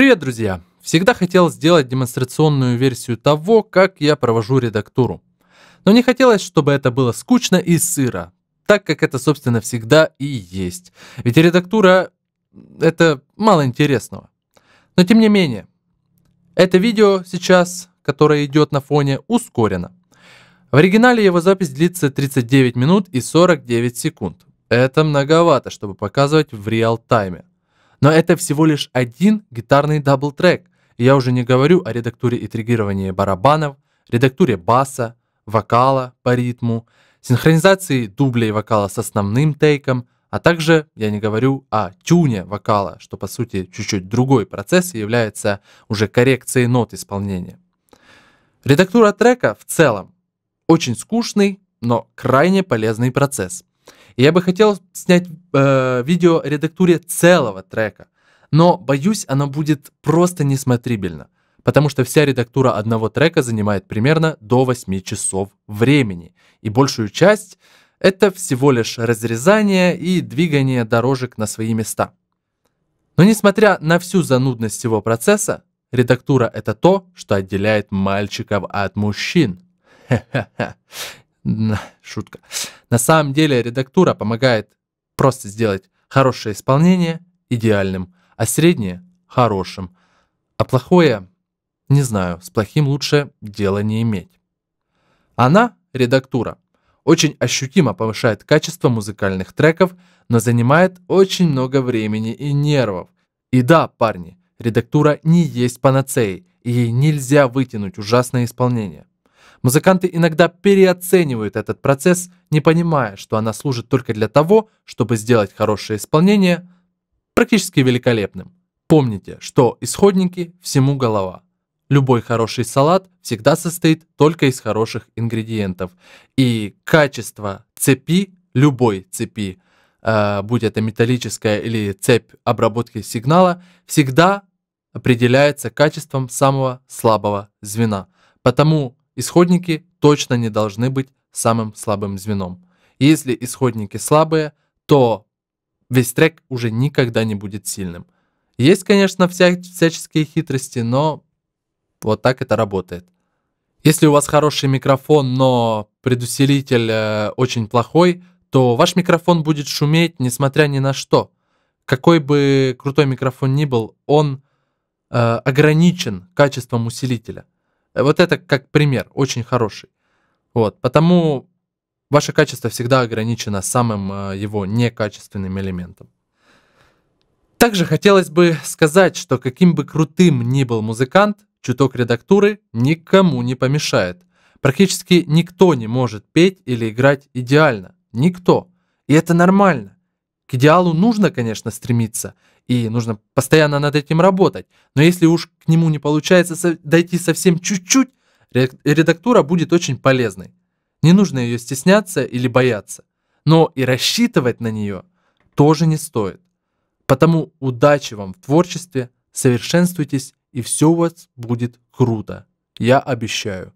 Привет, друзья! Всегда хотел сделать демонстрационную версию того, как я провожу редактуру. Но не хотелось, чтобы это было скучно и сыро, так как это, собственно, всегда и есть. Ведь редактура — это мало интересного. Но тем не менее, это видео сейчас, которое идет на фоне, ускорено. В оригинале его запись длится 39 минут и 49 секунд. Это многовато, чтобы показывать в реал-тайме. Но это всего лишь один гитарный дабл-трек. я уже не говорю о редактуре и триггировании барабанов, редактуре баса, вокала по ритму, синхронизации дублей вокала с основным тейком, а также я не говорю о тюне вокала, что по сути чуть-чуть другой процесс и является уже коррекцией нот исполнения. Редактура трека в целом очень скучный, но крайне полезный процесс. И я бы хотел снять э, видео редактуре целого трека, но боюсь, оно будет просто несмотрибельно, потому что вся редактура одного трека занимает примерно до 8 часов времени, и большую часть это всего лишь разрезание и двигание дорожек на свои места. Но несмотря на всю занудность всего процесса, редактура — это то, что отделяет мальчиков от мужчин. Шутка. На самом деле редактура помогает просто сделать хорошее исполнение идеальным, а среднее – хорошим. А плохое – не знаю, с плохим лучше дела не иметь. Она, редактура, очень ощутимо повышает качество музыкальных треков, но занимает очень много времени и нервов. И да, парни, редактура не есть панацеей, и ей нельзя вытянуть ужасное исполнение. Музыканты иногда переоценивают этот процесс, не понимая, что она служит только для того, чтобы сделать хорошее исполнение практически великолепным. Помните, что исходники всему голова. Любой хороший салат всегда состоит только из хороших ингредиентов. И качество цепи, любой цепи, э, будь это металлическая или цепь обработки сигнала, всегда определяется качеством самого слабого звена. Потому Исходники точно не должны быть самым слабым звеном. если исходники слабые, то весь трек уже никогда не будет сильным. Есть, конечно, вся, всяческие хитрости, но вот так это работает. Если у вас хороший микрофон, но предусилитель э, очень плохой, то ваш микрофон будет шуметь, несмотря ни на что. Какой бы крутой микрофон ни был, он э, ограничен качеством усилителя. Э, вот это как пример, очень хороший. Вот, потому ваше качество всегда ограничено самым э, его некачественным элементом. Также хотелось бы сказать, что каким бы крутым ни был музыкант, чуток редактуры никому не помешает. Практически никто не может петь или играть идеально. Никто. И это нормально. К идеалу нужно, конечно, стремиться, и нужно постоянно над этим работать, но если уж к нему не получается дойти совсем чуть-чуть, редактура будет очень полезной. Не нужно ее стесняться или бояться, но и рассчитывать на нее тоже не стоит. Потому удачи вам в творчестве, совершенствуйтесь, и все у вас будет круто. Я обещаю.